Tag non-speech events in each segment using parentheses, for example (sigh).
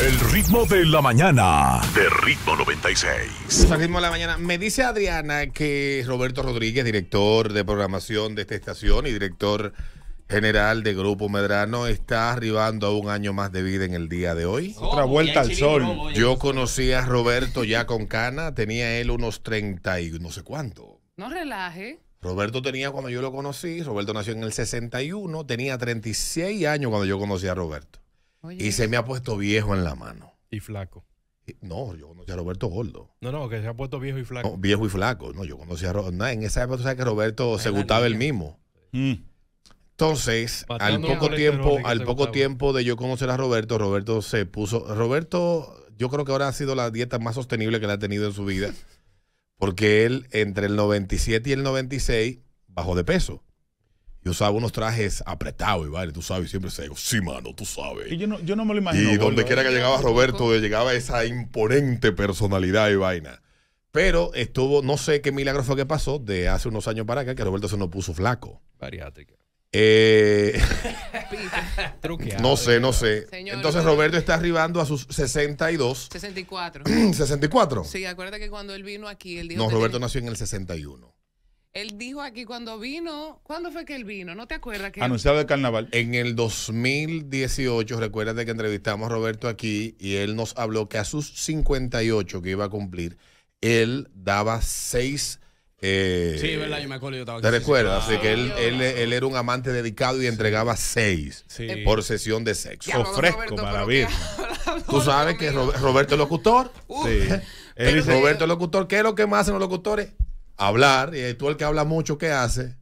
El ritmo de la mañana. De ritmo 96. El ritmo de la mañana. Me dice Adriana que Roberto Rodríguez, director de programación de esta estación y director general de Grupo Medrano, está arribando a un año más de vida en el día de hoy. Otra oh, vuelta al sol. Yo conocí a Roberto ya con cana, tenía él unos 30 y no sé cuánto. No relaje. Roberto tenía cuando yo lo conocí, Roberto nació en el 61, tenía 36 años cuando yo conocí a Roberto. Y se me ha puesto viejo en la mano. Y flaco. No, yo conocí a Roberto Gordo. No, no, que se ha puesto viejo y flaco. viejo y flaco. No, yo conocí a Roberto. en esa época tú sabes que Roberto se gustaba el mismo. Mm. Entonces, al poco tiempo, al poco tiempo de yo conocer a Roberto, Roberto se puso. Roberto, yo creo que ahora ha sido la dieta más sostenible que le ha tenido en su vida. Porque él, entre el 97 y el 96, bajó de peso. Yo usaba unos trajes apretados y vale, tú sabes, siempre se digo, sí, mano, tú sabes. Y yo no, me lo imagino. Y donde quiera que eh, llegaba eh, eh, Roberto, llegaba esa imponente personalidad y vaina. Pero estuvo, no sé qué milagro fue que pasó de hace unos años para acá, que Roberto se nos puso flaco. Bariátrica. (laughs) no sé, no sé. Entonces Roberto está arribando a sus 62. 64. 64. Sí, acuérdate que cuando él vino aquí, él dijo. No, Roberto nació en el 61. Él dijo aquí cuando vino, ¿cuándo fue que él vino? ¿No te acuerdas? Que Anunciado el carnaval. En el 2018, recuérdate que entrevistamos a Roberto aquí y él nos habló que a sus 58 que iba a cumplir, él daba seis... Eh, sí, verdad, yo me acuerdo, yo estaba ¿Te recuerdas? Así que él, era un amante dedicado y entregaba seis por sesión de sexo. Ofrezco para Tú sabes que Roberto es locutor. sí. (laughs) Roberto es locutor. ¿Qué es lo que más hacen los locutores? hablar, y tú el que habla mucho, ¿qué hace?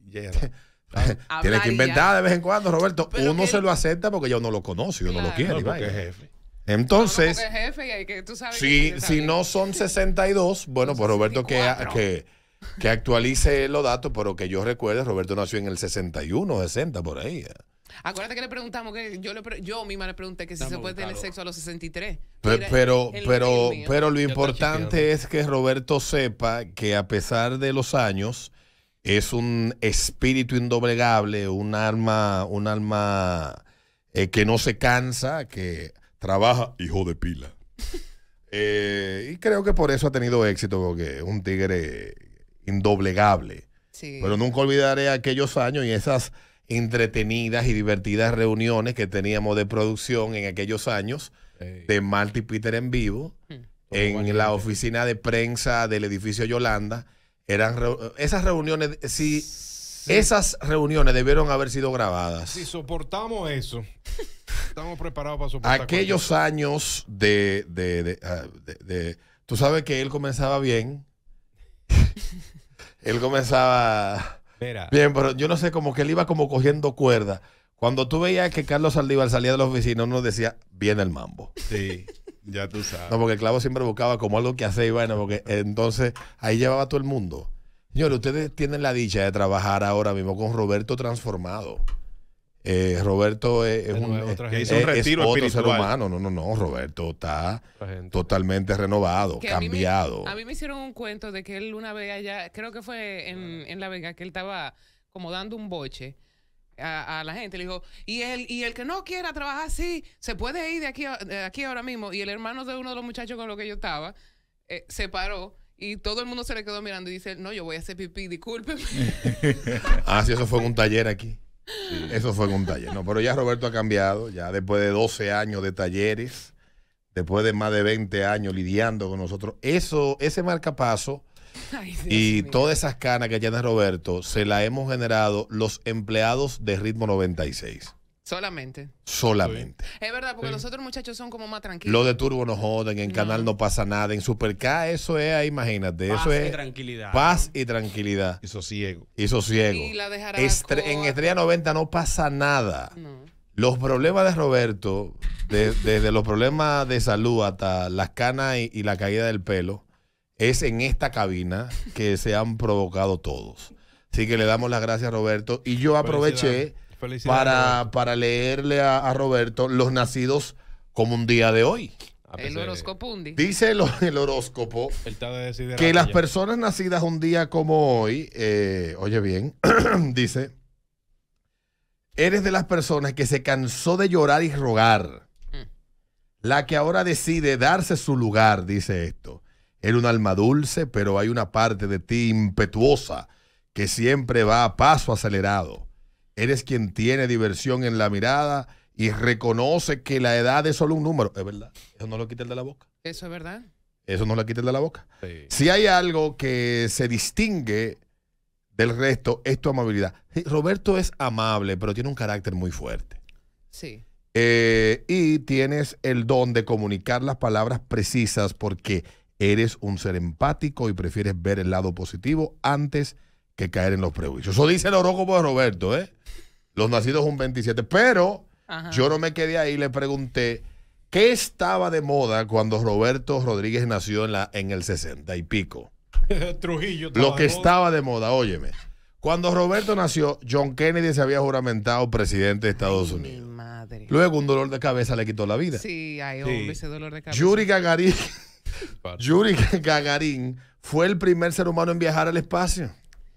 (laughs) tiene Tienes que inventar de vez en cuando, Roberto. uno se lo acepta porque yo no lo conozco, yo no lo quiere. jefe. Entonces, si, no son 62, bueno, pues Roberto que, que, que actualice los datos, pero que yo recuerde, Roberto nació en el 61, 60, por ahí. Eh. Acuérdate que le preguntamos que yo le yo misma le pregunté que si se puede tener sexo a los 63. Pero pero pero, lo importante es que Roberto sepa que a pesar de los años es un espíritu indoblegable, un alma un alma eh, que no se cansa, que trabaja hijo de pila. (laughs) Eh, y creo que por eso ha tenido éxito porque es un tigre indoblegable. Pero nunca olvidaré aquellos años y esas entretenidas y divertidas reuniones que teníamos de producción en aquellos años de Marty Peter en vivo hmm. en la oficina de prensa del edificio Yolanda. Eran esas reuniones, si esas reuniones debieron haber sido grabadas. Si soportamos eso, estamos preparados para soportar. Aquellos años ah, de, Tú sabes que él comenzaba bien. (laughs) él comenzaba Bien, pero yo no sé, como que él iba como cogiendo cuerda. Cuando tú veías que Carlos Saldívar salía de la oficina, uno decía, viene el mambo. Sí, ya tú sabes. No, porque el Clavo siempre buscaba como algo que hacer y bueno, porque entonces ahí llevaba todo el mundo. Señores, ustedes tienen la dicha de trabajar ahora mismo con Roberto transformado. Eh, Roberto es, un, ser humano. No, no, no. Roberto está totalmente renovado, cambiado. A mí, me, hicieron un cuento de que él una vez allá, creo que fue en, La Vega, que él estaba como dando un boche. A, la gente. Le dijo, y el, y el que no quiera trabajar así, se puede ir de aquí, aquí ahora mismo. Y el hermano de uno de los muchachos con los que yo estaba eh, se paró. Y todo el mundo se le quedó mirando y dice, no, yo voy a hacer pipí, discúlpeme. (laughs) ah, sí, eso fue en un taller aquí. Eso fue en un taller. No, pero ya Roberto ha cambiado, ya después de 12 años de talleres, después de más de 20 años lidiando con nosotros, eso, ese marcapaso y todas esas canas que tiene Roberto, se la hemos generado los empleados de Ritmo 96. Solamente. Solamente. Es verdad, porque los otros muchachos son como más tranquilos. Lo de Turbo no joden, en Canal no pasa nada, en Super K eso es, imagínate, paz eso es... Paz y tranquilidad. Paz y tranquilidad. Y sosiego. Y sosiego. en Estrella 90 no pasa nada. Los problemas de Roberto, desde los problemas de salud hasta las canas y, y la caída del pelo, es en esta cabina que se han provocado todos. Así que le damos las gracias a Roberto. Y yo aproveché para, leerle a, Roberto los nacidos como un día de hoy. Ah, pues, eh, el horóscopo Dice el, horóscopo que las personas nacidas un día como hoy, eh, oye bien, (clears throat) dice, eres de las personas que se cansó de llorar y rogar, la que ahora decide darse su lugar, dice esto. eres un alma dulce, pero hay una parte de ti impetuosa que siempre va a paso acelerado eres quien tiene diversión en la mirada y reconoce que la edad es solo un número. Es verdad. Eso no lo quita de la boca. Eso es verdad. Eso no lo quita de la boca. Si hay algo que se distingue del resto, es tu amabilidad. Roberto es amable, pero tiene un carácter muy fuerte. Sí. Eh, y tienes el don de comunicar las palabras precisas porque eres un ser empático y prefieres ver el lado positivo antes de que caer en los prejuicios. Eso dice el horóscopo de Roberto, ¿eh? Los nacidos un 27. Pero yo no me quedé ahí, le pregunté qué estaba de moda cuando Roberto Rodríguez nació en, la, en el 60 y pico. (laughs) Trujillo. Lo que estaba de moda, óyeme. Cuando Roberto nació, John Kennedy se había juramentado presidente de Estados Unidos. Luego un dolor de cabeza le quitó la vida. Sí, hay hombre, ese dolor de cabeza. Yuri Gagarin, (laughs) Yuri fue el primer ser humano en viajar al espacio.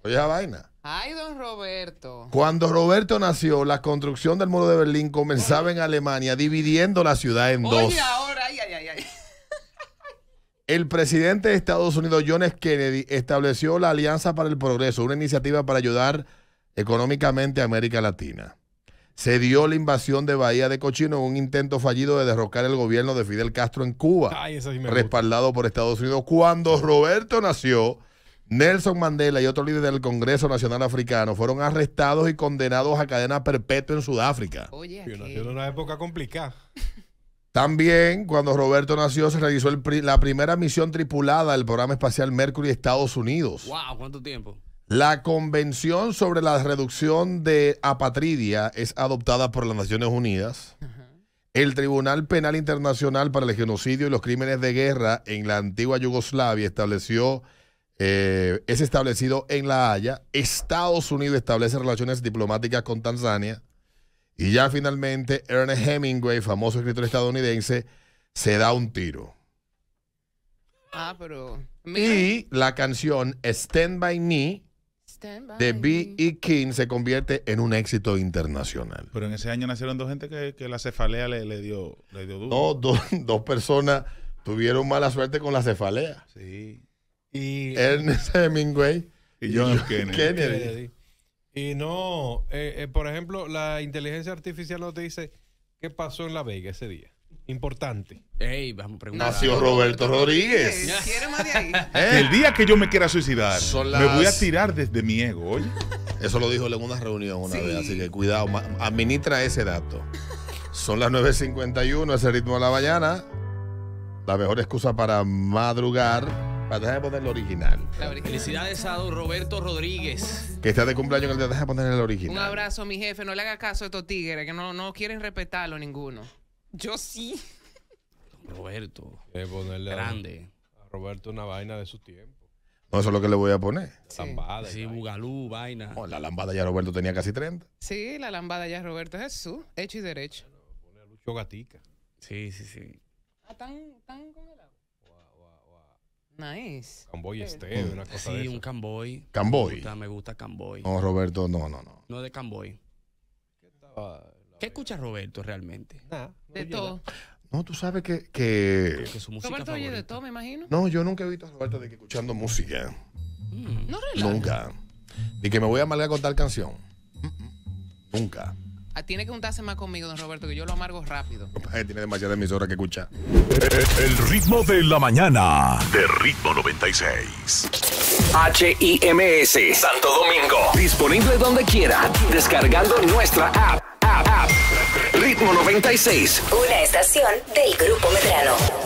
Oye, esa vaina. Ay, don Roberto. Cuando Roberto nació, la construcción del muro de Berlín comenzaba en Alemania, dividiendo la ciudad en Oye, dos. ahora, ay, ay, ay. El presidente de Estados Unidos, John Kennedy, estableció la Alianza para el Progreso, una iniciativa para ayudar económicamente a América Latina. Se dio la invasión de Bahía de Cochino un intento fallido de derrocar el gobierno de Fidel Castro en Cuba, respaldado por Estados Unidos. Cuando Roberto nació, Nelson Mandela y otro líder del Congreso Nacional Africano fueron arrestados y condenados a cadena perpetua en Sudáfrica. Oye, en una época complicada. También, cuando Roberto nació, se realizó la primera misión tripulada del programa espacial Mercury Estados Unidos. ¡Wow! ¿Cuánto tiempo? La Convención sobre la Reducción de Apatridia es adoptada por las Naciones Unidas. El Tribunal Penal Internacional para el Genocidio y los Crímenes de Guerra en la antigua Yugoslavia estableció eh, es establecido en La Haya. Estados Unidos establece relaciones diplomáticas con Tanzania. Y ya finalmente Ernest Hemingway, famoso escritor estadounidense, se da un tiro. Ah, pero. Y la canción Stand By Me de B.E. King se convierte en un éxito internacional. Pero en ese año nacieron dos gente que, la cefalea le, dio, le No, dos personas tuvieron mala suerte con la cefalea. Sí. Y, Ernest (laughs) Hemingway y John, y Kennedy. Y no, eh, eh, por ejemplo, la inteligencia artificial no te dice qué pasó en La Vega ese día. Importante. Nació Roberto Rodríguez. ¿Eh? El día que yo me quiera suicidar, me voy a tirar desde mi ego, Eso lo dijo en una reunión una vez, así que cuidado, administra ese dato. Son las 9.51, ese ritmo de la mañana. La mejor excusa para madrugar para de poner el original. Felicidades a Roberto Rodríguez. Que está de cumpleaños, que le deja poner el original. Un abrazo, mi jefe. No le haga caso a estos tigres, que no, no quieren respetarlo ninguno. Yo sí. Roberto. grande. A, Roberto una vaina de su tiempo. No, eso es lo que le voy a poner. Lambada. Sí, bugalú, vaina. la lambada ya Roberto tenía casi 30. Sí, la lambada ya Roberto es Jesús, hecho y derecho. Bueno, a Gatica. Sí, sí, sí. Ah, tan, tan con el Nice. Camboy este, una cosa Sí, un camboy. Me Camboy. gusta, me gusta camboy. No, Roberto, no, no, no. No de camboy. ¿Qué escucha Roberto realmente? De todo. No, tú sabes que, que... Que su Roberto oye de todo, me imagino. No, yo nunca he visto a Roberto de que escuchando música. Mm. No realmente Nunca. De que me voy a amargar a contar canción. Mm, mm. Nunca. Ah, tiene que juntarse más conmigo, don Roberto, que yo lo amargo rápido. (laughs) Tiene demasiada emisora que escuchar. El ritmo de la mañana. De ritmo 96. HIMS Santo Domingo. Disponible donde quiera. Descargando nuestra app. App, app. Ritmo 96. Una estación del Grupo Medrano.